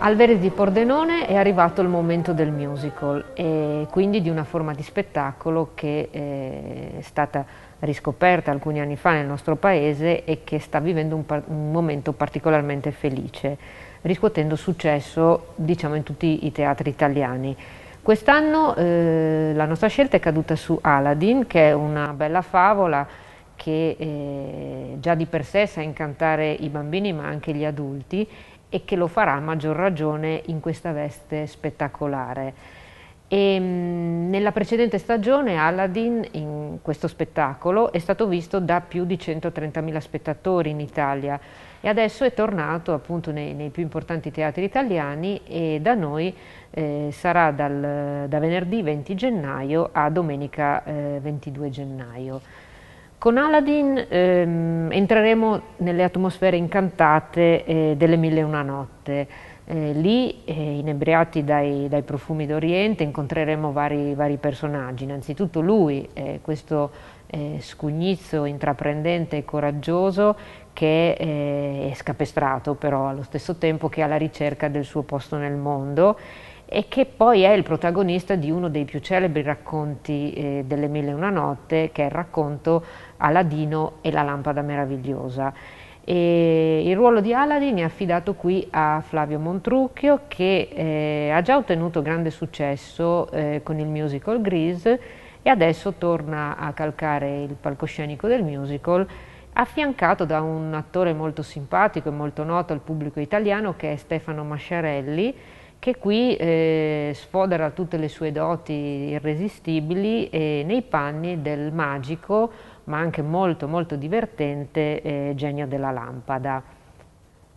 Al Verdi di Pordenone è arrivato il momento del musical e quindi di una forma di spettacolo che eh, è stata riscoperta alcuni anni fa nel nostro paese e che sta vivendo un, par un momento particolarmente felice, riscuotendo successo diciamo, in tutti i teatri italiani. Quest'anno eh, la nostra scelta è caduta su Aladdin, che è una bella favola che eh, già di per sé sa incantare i bambini ma anche gli adulti e che lo farà a maggior ragione in questa veste spettacolare. E, ehm, nella precedente stagione Aladdin in questo spettacolo è stato visto da più di 130.000 spettatori in Italia e adesso è tornato appunto nei, nei più importanti teatri italiani e da noi eh, sarà dal, da venerdì 20 gennaio a domenica eh, 22 gennaio. Con Aladdin ehm, entreremo nelle atmosfere incantate eh, delle Mille e una notte, eh, lì, eh, inebriati dai, dai profumi d'Oriente, incontreremo vari, vari, personaggi. Innanzitutto lui, eh, questo eh, scugnizzo intraprendente e coraggioso che eh, è scapestrato però allo stesso tempo che è alla ricerca del suo posto nel mondo e che poi è il protagonista di uno dei più celebri racconti eh, delle Mille e una notte, che è il racconto Aladino e la lampada meravigliosa. E il ruolo di Aladin è affidato qui a Flavio Montrucchio che eh, ha già ottenuto grande successo eh, con il musical Grease e adesso torna a calcare il palcoscenico del musical affiancato da un attore molto simpatico e molto noto al pubblico italiano che è Stefano Masciarelli che qui eh, sfodera tutte le sue doti irresistibili eh, nei panni del magico, ma anche molto molto divertente eh, genio della lampada.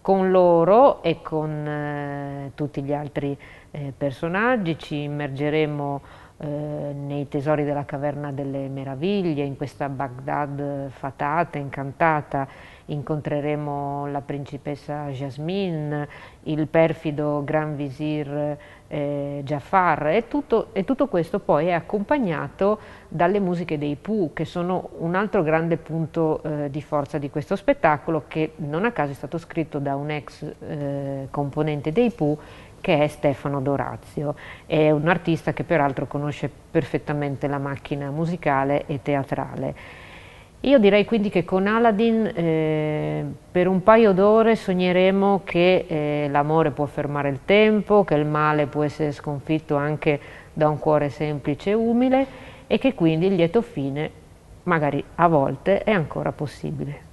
Con loro e con eh, tutti gli altri eh, personaggi ci immergeremo eh, nei tesori della caverna delle meraviglie, in questa Baghdad fatata, incantata, incontreremo la principessa Jasmine, il perfido Gran Visir eh, Jafar e tutto, e tutto, questo poi è accompagnato dalle musiche dei Pooh che sono un altro grande punto eh, di forza di questo spettacolo che non a caso è stato scritto da un ex eh, componente dei Pooh che è Stefano Dorazio, è un artista che peraltro conosce perfettamente la macchina musicale e teatrale. Io direi quindi che con Aladdin eh, per un paio d'ore sogneremo che eh, l'amore può fermare il tempo, che il male può essere sconfitto anche da un cuore semplice e umile e che quindi il lieto fine magari a volte è ancora possibile.